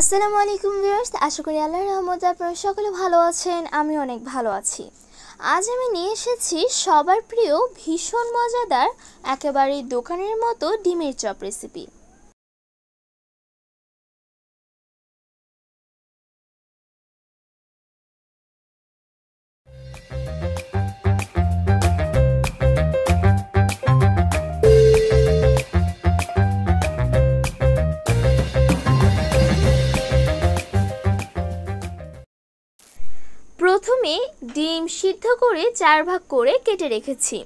আসসালামু আলাইকুম ভিউয়ার্স আশা করি আল্লাহ রহমতে আপনারা সকলে ভালো আছেন আমি অনেক ভালো আছি আজ আমি নিয়ে এসেছি সবার প্রিয় ভীষণ মজাদার একেবারে দোকানের মতো ডিমের চপ রেসিপি প্রথমে ডিম সিদ্ধ করে চার ভাগ করে কেটে রেখেছি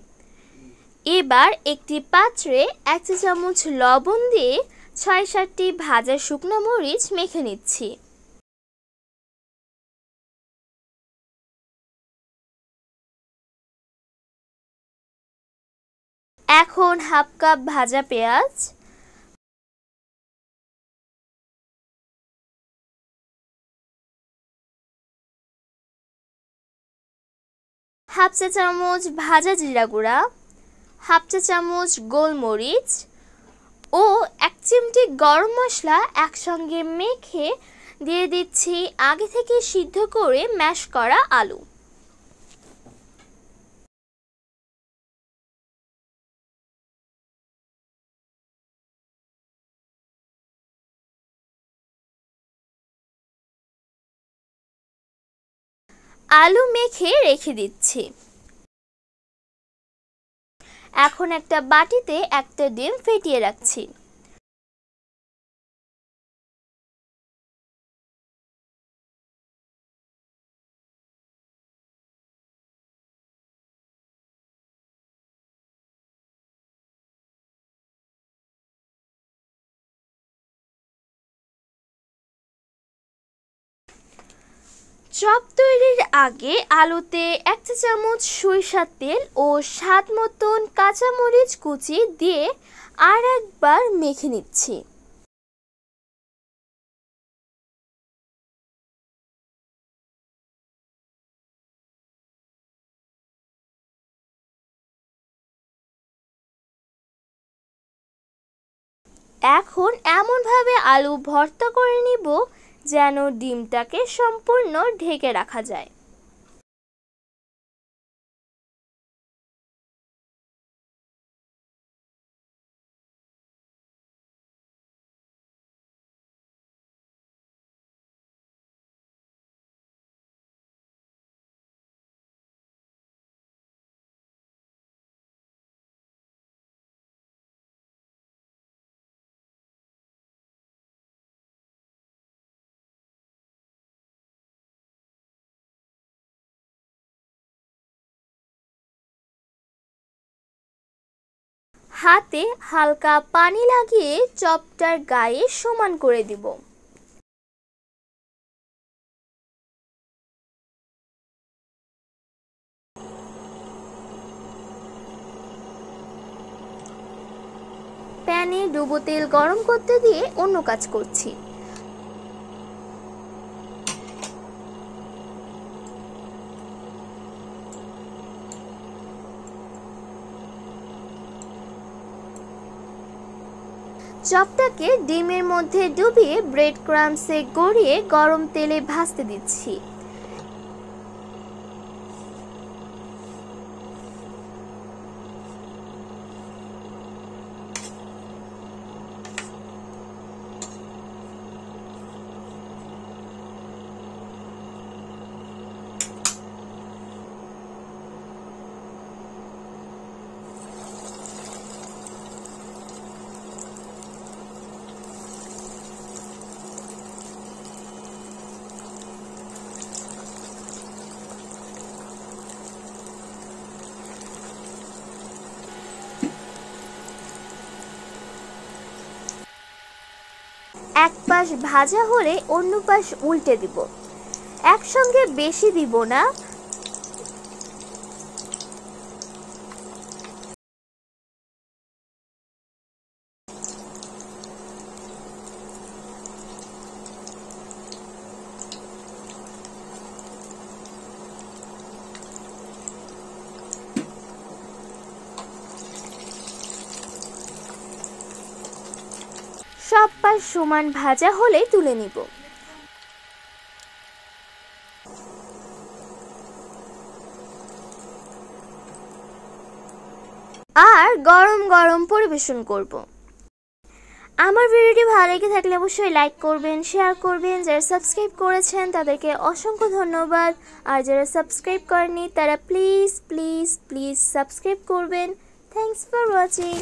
এবার একটি পাত্রে এক চা চামচ লবণ দিয়ে ছয় সাতটি ভাজা শুকনো মরিচ মেখে নিচ্ছি এখন হাফ কাপ ভাজা পেঁয়াজ হাফ চা চামচ ভাজা জিরা গুঁড়া হাফ চা চামচ গোলমরিচ ও এক চিমটি গরম মশলা একসঙ্গে মেখে দিয়ে দিচ্ছি আগে থেকে সিদ্ধ করে ম্যাশ করা আলু আলু মেখে রেখে দিচ্ছি এখন একটা বাটিতে একটা ডিম ফেটিয়ে রাখছি চপ তৈরির আগে আলুতে এক চা চামচ সরিষার তেল ও স্বাদ মতন কাঁচামরিচ কুচি দিয়ে আর একবার মেখে নিচ্ছি এখন এমনভাবে আলু ভর্তা করে নিব যেন ডিমটাকে সম্পূর্ণ ঢেকে রাখা যায় হাতে হালকা পানি লাগিয়ে চপটার গায়ে সমান করে দিব প্যানে ডুবো তেল গরম করতে দিয়ে অন্য কাজ করছি চপটাকে ডিমের মধ্যে ডুবিয়ে ব্রেড ক্রামসে গড়িয়ে গরম তেলে ভাজতে দিচ্ছি পাশ ভাজা হলে অন্য পাশ উল্টে দিব একসঙ্গে বেশি দিব না সব পাশ সমান ভাজা হলে তুলে নিব আর গরম গরম পরিবেশন করব আমার ভিডিওটি ভালো লেগে থাকলে অবশ্যই লাইক করবেন শেয়ার করবেন যারা সাবস্ক্রাইব করেছেন তাদেরকে অসংখ্য ধন্যবাদ আর যারা সাবস্ক্রাইব করেনি তারা প্লিজ প্লিজ প্লিজ সাবস্ক্রাইব করবেন থ্যাংকস ফর ওয়াচিং